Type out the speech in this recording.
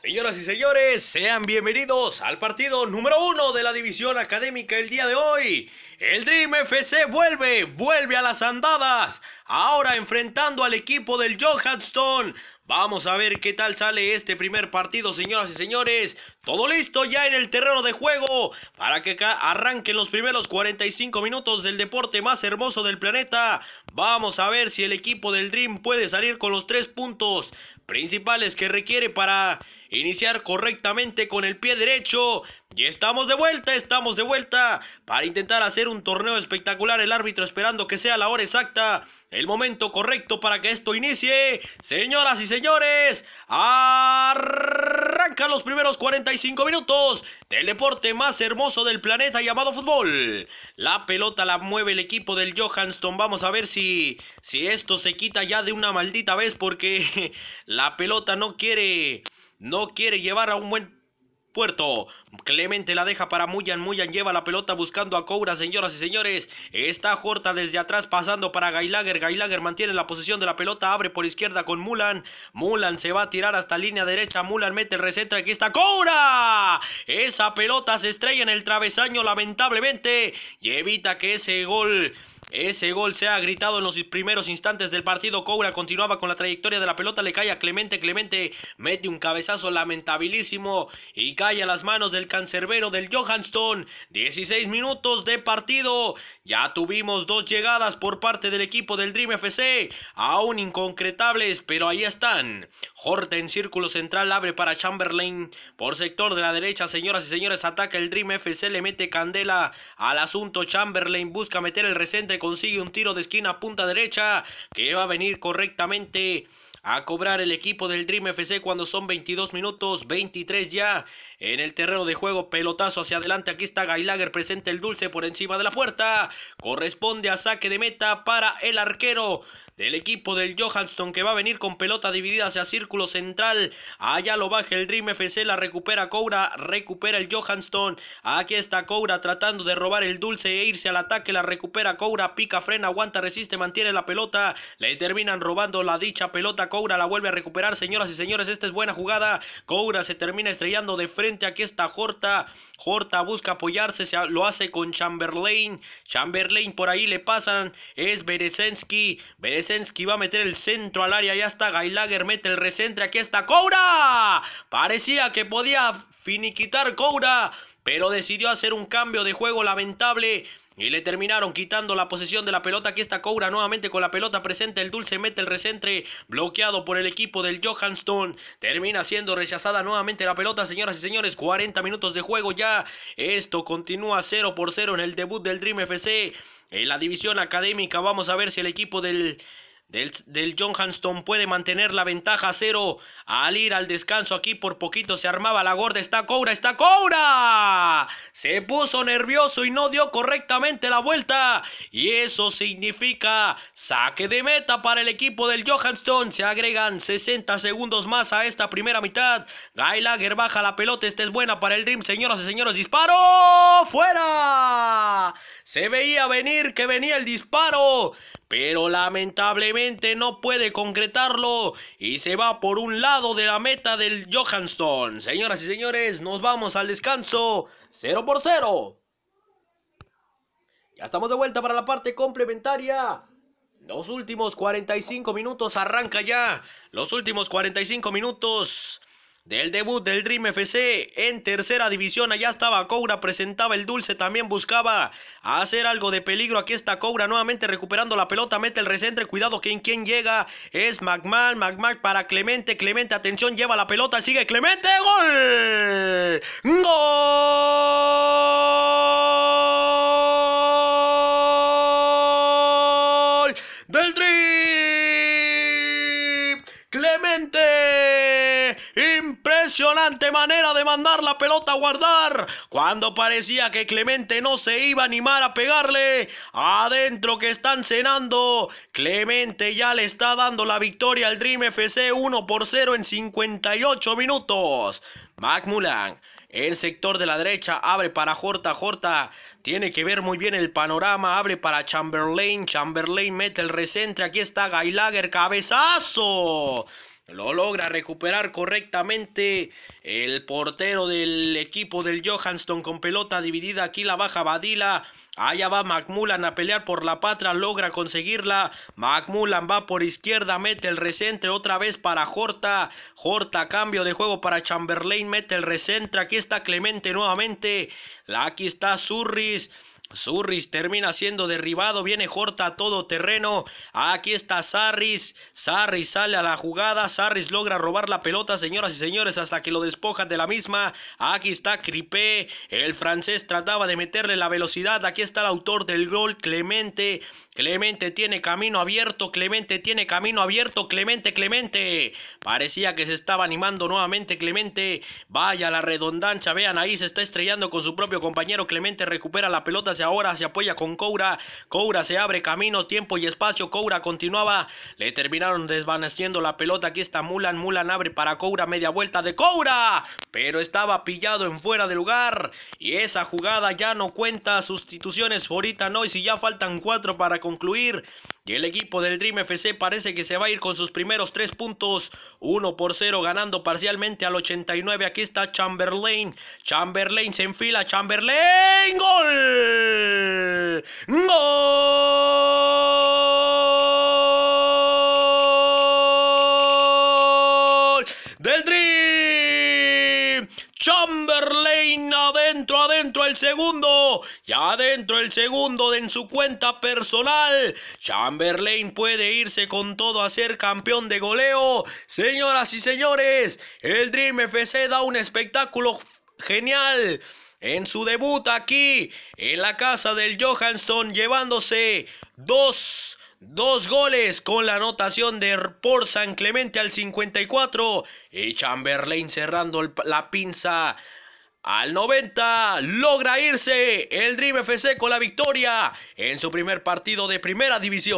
Señoras y señores, sean bienvenidos al partido número uno de la división académica el día de hoy. El Dream FC vuelve, vuelve a las andadas, ahora enfrentando al equipo del Johansson. Vamos a ver qué tal sale este primer partido, señoras y señores. Todo listo ya en el terreno de juego para que arranquen los primeros 45 minutos del deporte más hermoso del planeta. Vamos a ver si el equipo del Dream puede salir con los tres puntos principales que requiere para iniciar correctamente con el pie derecho. Y estamos de vuelta, estamos de vuelta para intentar hacer un torneo espectacular. El árbitro esperando que sea la hora exacta, el momento correcto para que esto inicie. Señoras y señores, arrancan los primeros 45 minutos del deporte más hermoso del planeta llamado fútbol. La pelota la mueve el equipo del Johansson. Vamos a ver si, si esto se quita ya de una maldita vez porque la pelota no quiere, no quiere llevar a un buen puerto. Clemente la deja para Muyan. Muyan lleva la pelota buscando a Coura, señoras y señores. Está Jorta desde atrás pasando para Gailager. Gailager mantiene la posición de la pelota. Abre por izquierda con Mulan. Mulan se va a tirar hasta línea derecha. Mulan mete el Aquí está Coura. Esa pelota se estrella en el travesaño lamentablemente. Y evita que ese gol... Ese gol se ha gritado en los primeros instantes del partido. Coura continuaba con la trayectoria de la pelota. Le cae a Clemente. Clemente mete un cabezazo lamentabilísimo. Y cae a las manos del cancerbero del Johanston. 16 minutos de partido. Ya tuvimos dos llegadas por parte del equipo del Dream FC, aún inconcretables, pero ahí están. Horta en círculo central abre para Chamberlain. Por sector de la derecha, señoras y señores, ataca el Dream FC, le mete candela al asunto. Chamberlain busca meter el recente consigue un tiro de esquina punta derecha que va a venir correctamente a cobrar el equipo del Dream FC cuando son 22 minutos, 23 ya en el terreno de juego, pelotazo hacia adelante, aquí está Gailager, presente el dulce por encima de la puerta, corresponde a saque de meta para el arquero del equipo del Johanston que va a venir con pelota dividida hacia círculo central, allá lo baja el Dream FC, la recupera Coura, recupera el Johanston, aquí está Coura tratando de robar el dulce e irse al ataque, la recupera Coura, pica, frena, aguanta, resiste, mantiene la pelota, le terminan robando la dicha pelota, Coura la vuelve a recuperar, señoras y señores, esta es buena jugada. Coura se termina estrellando de frente, aquí está Horta. Horta busca apoyarse, lo hace con Chamberlain. Chamberlain por ahí le pasan, es Berezensky. Berezensky va a meter el centro al área, ya está Gailager, mete el recentre, aquí está Coura. Parecía que podía finiquitar Coura pero decidió hacer un cambio de juego lamentable y le terminaron quitando la posesión de la pelota. Aquí está cobra nuevamente con la pelota presente. El Dulce mete el recentre bloqueado por el equipo del Johansson Termina siendo rechazada nuevamente la pelota, señoras y señores. 40 minutos de juego ya. Esto continúa 0 por 0 en el debut del Dream FC. En la división académica vamos a ver si el equipo del del, del Johanston puede mantener la ventaja cero al ir al descanso aquí por poquito se armaba la gorda, esta Coura, esta Coura se puso nervioso y no dio correctamente la vuelta y eso significa saque de meta para el equipo del Johanston, se agregan 60 segundos más a esta primera mitad Gailager baja la pelota, esta es buena para el Dream, señoras y señores, disparo fuera, se veía venir que venía el disparo pero lamentablemente no puede concretarlo y se va por un lado de la meta del Johansson. Señoras y señores, nos vamos al descanso 0 por 0. Ya estamos de vuelta para la parte complementaria. Los últimos 45 minutos arranca ya. Los últimos 45 minutos del debut del Dream FC en tercera división, allá estaba cobra presentaba el dulce, también buscaba hacer algo de peligro. Aquí está cobra nuevamente recuperando la pelota, mete el recentre, cuidado que en quien llega es McMahon, McMahon para Clemente, Clemente, atención, lleva la pelota, sigue Clemente, gol, gol del Dream, Clemente. Impresionante manera de mandar la pelota a guardar. Cuando parecía que Clemente no se iba a animar a pegarle. Adentro que están cenando. Clemente ya le está dando la victoria al Dream FC 1 por 0 en 58 minutos. Mac Mulan. El sector de la derecha abre para Jorta. Jorta tiene que ver muy bien el panorama. Abre para Chamberlain. Chamberlain mete el recentre. Aquí está Gailager. Cabezazo. Lo logra recuperar correctamente el portero del equipo del Johanston con pelota dividida. Aquí la baja Badila. Allá va McMullan a pelear por la patra. Logra conseguirla. McMullan va por izquierda. Mete el recentre otra vez para Jorta Jorta cambio de juego para Chamberlain. Mete el recentre. Aquí está Clemente nuevamente. Aquí está Surris. Surris termina siendo derribado, viene Jorta a todo terreno. Aquí está Sarris. Sarris sale a la jugada. Sarris logra robar la pelota, señoras y señores, hasta que lo despojan de la misma. Aquí está Cripé. El francés trataba de meterle la velocidad. Aquí está el autor del gol, Clemente. Clemente tiene camino abierto. Clemente tiene camino abierto. Clemente, Clemente. Parecía que se estaba animando nuevamente Clemente. Vaya la redundancia. Vean ahí, se está estrellando con su propio compañero. Clemente recupera la pelota ahora, se apoya con Coura, Coura se abre camino, tiempo y espacio, Coura continuaba, le terminaron desvaneciendo la pelota, aquí está Mulan, Mulan abre para Coura, media vuelta de Coura, pero estaba pillado en fuera de lugar y esa jugada ya no cuenta, sustituciones ahorita no, y si ya faltan cuatro para concluir, y el equipo del Dream FC parece que se va a ir con sus primeros tres puntos. 1 por 0 ganando parcialmente al 89. Aquí está Chamberlain. Chamberlain se enfila. Chamberlain. Gol. Gol. Del Dream. Chamberlain adentro, el segundo. Ya adentro el segundo de en su cuenta personal. Chamberlain puede irse con todo a ser campeón de goleo. Señoras y señores, el Dream FC da un espectáculo genial. En su debut aquí, en la casa del Johanston, llevándose dos Dos goles con la anotación de por San Clemente al 54 y Chamberlain cerrando la pinza al 90 logra irse el Dream FC con la victoria en su primer partido de primera división.